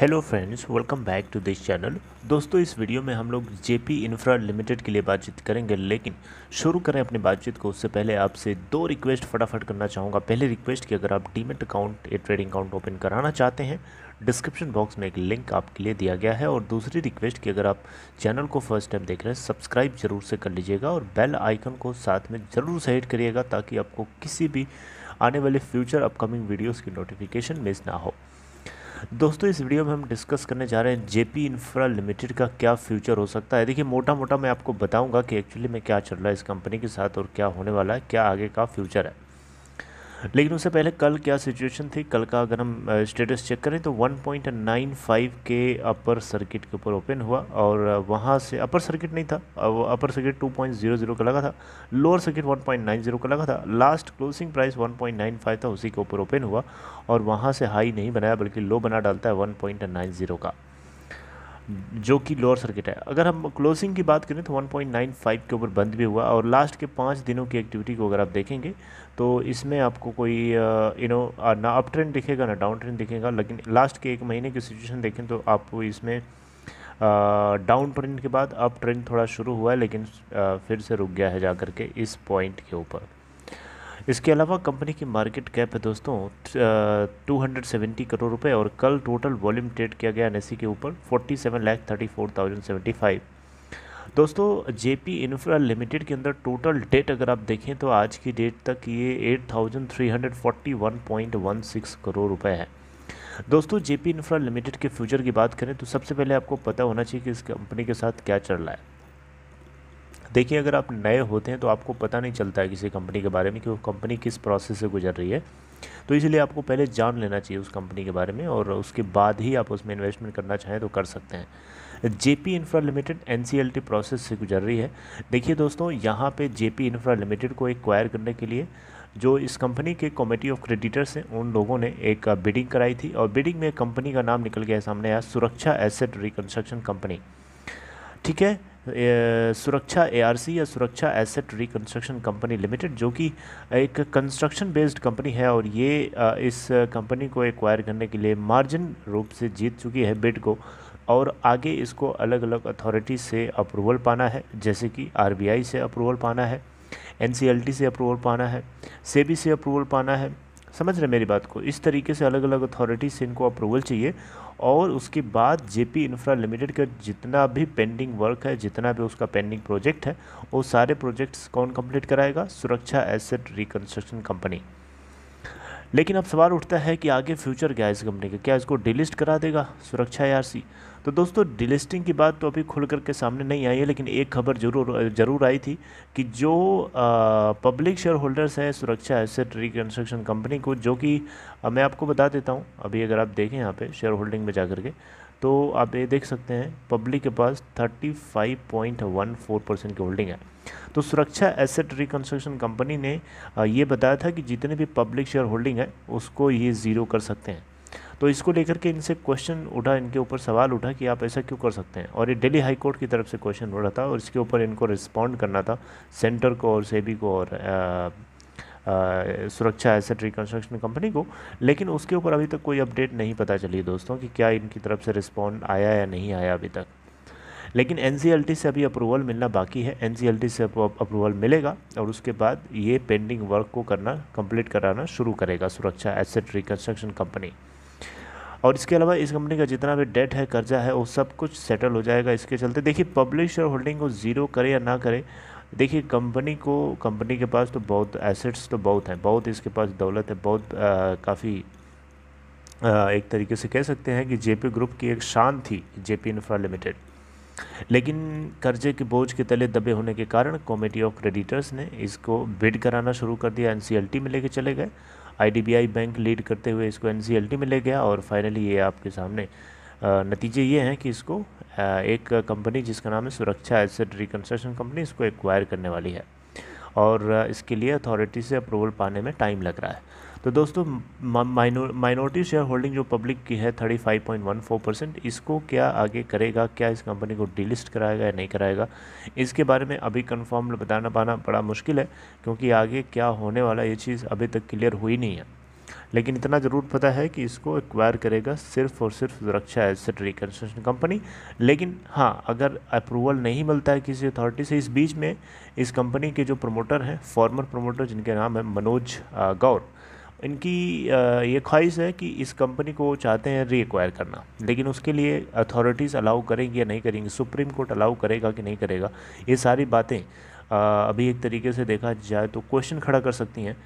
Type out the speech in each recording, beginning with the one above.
hello friends welcome back to this channel दोस्तों इस video में हम लोग जेपी इंफ्रा लिमिटेड के लिए बातचीत करेंगे लेकिन शुरू करें अपनी बातचीत को उससे पहले आपसे दो रिक्वेस्ट फटाफट करना चाहूँगा पहले रिक्वेस्ट कि अगर आप डीमेट अकाउंट या ट्रेडिंग अकाउंट ओपन कराना चाहते हैं डिस्क्रिप्शन बॉक्स में एक लिंक आपके लिए दिया गया है और दूसरी रिक्वेस्ट कि अगर आप चैनल को फर्स्ट टाइम देख रहे हैं सब्सक्राइब जरूर से कर लीजिएगा और बेल आइकन को साथ में ज़रूर से करिएगा ताकि आपको किसी भी आने वाले फ्यूचर अपकमिंग वीडियोज़ की नोटिफिकेशन मिस ना हो दोस्तों इस वीडियो में हम डिस्कस करने जा रहे हैं जेपी इंफ्रा लिमिटेड का क्या फ्यूचर हो सकता है देखिए मोटा मोटा मैं आपको बताऊंगा कि एक्चुअली में क्या चल रहा है इस कंपनी के साथ और क्या होने वाला है क्या आगे का फ्यूचर है लेकिन उससे पहले कल क्या सिचुएशन थी कल का अगर हम स्टेटस चेक करें तो 1.95 के अपर सर्किट के ऊपर ओपन हुआ और वहाँ से अपर सर्किट नहीं था अपर सर्किट 2.00 का लगा था लोअर सर्किट 1.90 का लगा था लास्ट क्लोजिंग प्राइस 1.95 था उसी के ऊपर ओपन हुआ और वहाँ से हाई नहीं बनाया बल्कि लो बना डालता है वन का जो कि लोअर सर्किट है अगर हम क्लोजिंग की बात करें तो 1.95 के ऊपर बंद भी हुआ और लास्ट के पाँच दिनों की एक्टिविटी को अगर आप देखेंगे तो इसमें आपको कोई यू नो ना अप ट्रेंड दिखेगा ना डाउन ट्रेंड दिखेगा लेकिन लास्ट के एक महीने की सिचुएशन देखें तो आपको इसमें डाउन ट्रेंड के बाद अप ट्रेंड थोड़ा शुरू हुआ है लेकिन आ, फिर से रुक गया है जा के इस पॉइंट के ऊपर इसके अलावा कंपनी की मार्केट कैप है दोस्तों टू हंड्रेड सेवेंटी करोड़ रुपए और कल टोटल वॉल्यूम ट्रेड किया गया एन e के ऊपर forty seven lakh thirty four thousand seventy five दोस्तों जेपी इन्फ्रा लिमिटेड के अंदर टोटल डेट अगर आप देखें तो आज की डेट तक ये 8,341.16 करोड़ रुपए है दोस्तों जेपी इन्फ्रा लिमिटेड के फ्यूचर की बात करें तो सबसे पहले आपको पता होना चाहिए कि इस कंपनी के साथ क्या चल रहा है देखिए अगर आप नए होते हैं तो आपको पता नहीं चलता है किसी कंपनी के बारे में कि वो कंपनी किस प्रोसेस से गुजर रही है तो इसलिए आपको पहले जान लेना चाहिए उस कंपनी के बारे में और उसके बाद ही आप उसमें इन्वेस्टमेंट करना चाहें तो कर सकते हैं जेपी इंफ्रा लिमिटेड टी प्रोसेस से गुजर रही है देखिए दोस्तों यहाँ पे जेपी इंफ्रा लिमिटेड को एक्वायर करने के लिए जो इस कंपनी के कमेटी ऑफ क्रेडिटर्स हैं उन लोगों ने एक बिडिंग कराई थी और बिडिंग में कंपनी का नाम निकल गया सामने आया सुरक्षा एसेट रिकन्स्ट्रक्शन कंपनी ठीक है सुरक्षा एआरसी या सुरक्षा एसेट रिकन्स्ट्रक्शन कंपनी लिमिटेड जो कि एक कंस्ट्रक्शन बेस्ड कंपनी है और ये इस कंपनी को एक्वायर करने के लिए मार्जिन रूप से जीत चुकी है बिड को और आगे इसको अलग अलग अथॉरिटी से अप्रूवल पाना है जैसे कि आरबीआई से अप्रूवल पाना है एनसीएलटी से अप्रूवल पाना है सेबी से अप्रूवल पाना है समझ रहे मेरी बात को इस तरीके से अलग अलग अथॉरिटी से इनको अप्रूवल चाहिए और उसके बाद जेपी इंफ्रा लिमिटेड का जितना भी पेंडिंग वर्क है जितना भी उसका पेंडिंग प्रोजेक्ट है वो सारे प्रोजेक्ट्स कौन कंप्लीट कराएगा सुरक्षा एसेट रिकन्स्ट्रक्शन कंपनी लेकिन अब सवाल उठता है कि आगे फ्यूचर क्या इस कंपनी का क्या इसको डिलिस्ट करा देगा सुरक्षा या तो दोस्तों डिलिस्टिंग की बात तो अभी खुल करके सामने नहीं आई है लेकिन एक खबर जरूर जरूर आई थी कि जो पब्लिक शेयर होल्डर्स हैं सुरक्षा एसेट रिकन्स्ट्रक्शन कंपनी को जो कि मैं आपको बता देता हूँ अभी अगर आप देखें यहाँ पे शेयर होल्डिंग में जा के तो आप ये देख सकते हैं पब्लिक के पास 35.14 परसेंट की होल्डिंग है तो सुरक्षा एसेट रिकन्स्ट्रक्शन कंपनी ने ये बताया था कि जितने भी पब्लिक शेयर होल्डिंग है उसको ये ज़ीरो कर सकते हैं तो इसको लेकर के इनसे क्वेश्चन उठा इनके ऊपर सवाल उठा कि आप ऐसा क्यों कर सकते हैं और ये दिल्ली हाई कोर्ट की तरफ से क्वेश्चन उठा था और इसके ऊपर इनको रिस्पॉन्ड करना था सेंटर को और सेबी को और आ, सुरक्षा एसेट रिकन्स्ट्रक्शन कंपनी को लेकिन उसके ऊपर अभी तक कोई अपडेट नहीं पता चली दोस्तों कि क्या इनकी तरफ से रिस्पॉन्ड आया या नहीं आया अभी तक लेकिन एन से अभी अप्रूवल मिलना बाकी है एन से अप्रूवल मिलेगा और उसके बाद ये पेंडिंग वर्क को करना कंप्लीट कराना शुरू करेगा सुरक्षा एसेट रिकन्स्ट्रक्शन कंपनी और इसके अलावा इस कंपनी का जितना भी डेट है कर्जा है वो सब कुछ सेटल हो जाएगा इसके चलते देखिए पब्लिक शेयर होल्डिंग को ज़ीरो करे या ना करे देखिए कंपनी को कंपनी के पास तो बहुत एसेट्स तो बहुत हैं बहुत इसके पास दौलत है बहुत काफ़ी एक तरीके से कह सकते हैं कि जेपी ग्रुप की एक शान थी जेपी इंफ्रा लिमिटेड लेकिन कर्जे के बोझ के तले दबे होने के कारण कमेटी ऑफ क्रेडिटर्स ने इसको बिड कराना शुरू कर दिया एनसीएलटी में लेके चले गए आईडीबीआई बैंक लीड करते हुए इसको एनसीएलटी में ले गया और फाइनली ये आपके सामने नतीजे ये हैं कि इसको एक कंपनी जिसका नाम है सुरक्षा एसेट रिकन्स्ट्रक्शन कंपनी इसको एक्वायर करने वाली है और इसके लिए अथॉरिटी से अप्रूवल पाने में टाइम लग रहा है तो दोस्तों माइनॉरिटी शेयर होल्डिंग जो पब्लिक की है 35.14 परसेंट इसको क्या आगे करेगा क्या इस कंपनी को डिलिस्ट कराएगा या नहीं कराएगा इसके बारे में अभी कन्फर्म बताना पाना बड़ा मुश्किल है क्योंकि आगे क्या होने वाला ये चीज़ अभी तक क्लियर हुई नहीं है लेकिन इतना ज़रूर पता है कि इसको एक्वायर करेगा सिर्फ और सिर्फ सुरक्षा एसेट रिकन्स्ट्रक्शन कंपनी लेकिन हाँ अगर अप्रूवल नहीं मिलता है किसी अथॉरिटी से इस बीच में इस कंपनी के जो प्रमोटर हैं फॉर्मर प्रमोटर जिनके नाम है मनोज गौर इनकी ये ख्वाहिश है कि इस कंपनी को चाहते हैं रीएक्वायर करना लेकिन उसके लिए अथॉरिटीज़ अलाउ करेंगी या नहीं करेंगी सुप्रीम कोर्ट अलाउ करेगा कि नहीं करेगा ये सारी बातें अभी एक तरीके से देखा जाए तो क्वेश्चन खड़ा कर सकती हैं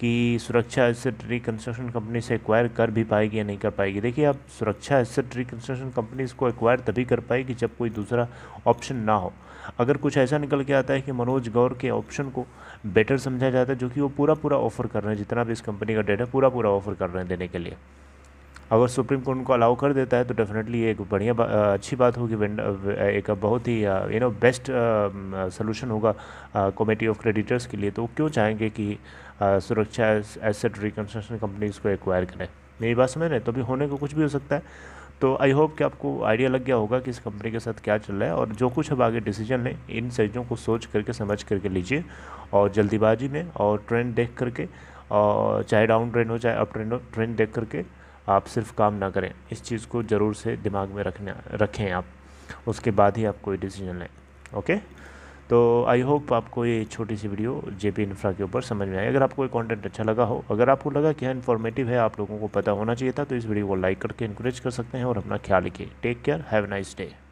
कि सुरक्षा एसेट रिकन्स्ट्रक्शन कंपनी से एक्वायर कर भी पाएगी या नहीं कर पाएगी देखिए आप सुरक्षा एसेट रिकन्स्ट्रक्शन कंपनी इसको एक्वायर तभी कर पाएगी जब कोई दूसरा ऑप्शन ना हो अगर कुछ ऐसा निकल के आता है कि मनोज गौर के ऑप्शन को बेटर समझा जाता है जो कि वो पूरा पूरा ऑफर कर रहे हैं जितना भी इस कंपनी का डेटा पूरा पूरा ऑफर कर रहे हैं देने के लिए अगर सुप्रीम कोर्ट उनको अलाउ कर देता है तो डेफिनेटली एक बढ़िया बा, अच्छी बात होगी एक बहुत ही यू नो बेस्ट सोल्यूशन होगा कमेटी ऑफ क्रेडिटर्स के लिए तो क्यों चाहेंगे कि सुरक्षा एसेट रिकन्स्ट्रक्शन कंपनीज को एक्वायर करें मेरी बात समझ रहे तो अभी होने को कुछ भी हो सकता है तो आई होप कि आपको आइडिया लग गया होगा कि इस कंपनी के साथ क्या चल रहा है और जो कुछ अब आगे डिसीजन लें इन चीज़ों को सोच करके समझ करके लीजिए और जल्दीबाजी में और ट्रेंड देख करके और चाहे डाउन ट्रेंड हो चाहे अप ट्रेंड हो ट्रेंड देख करके आप सिर्फ काम ना करें इस चीज़ को ज़रूर से दिमाग में रखने रखें आप उसके बाद ही आप कोई डिसीजन लें ओके तो आई होप आपको ये छोटी सी वीडियो जे पी इन्फ्रा के ऊपर समझ में आई अगर आपको ये कंटेंट अच्छा लगा हो अगर आपको लगा कि हाँ इन्फॉर्मेटिव है आप लोगों को पता होना चाहिए था तो इस वीडियो को लाइक करके इंकरेज कर सकते हैं और अपना ख्याल रखिए take care have nice day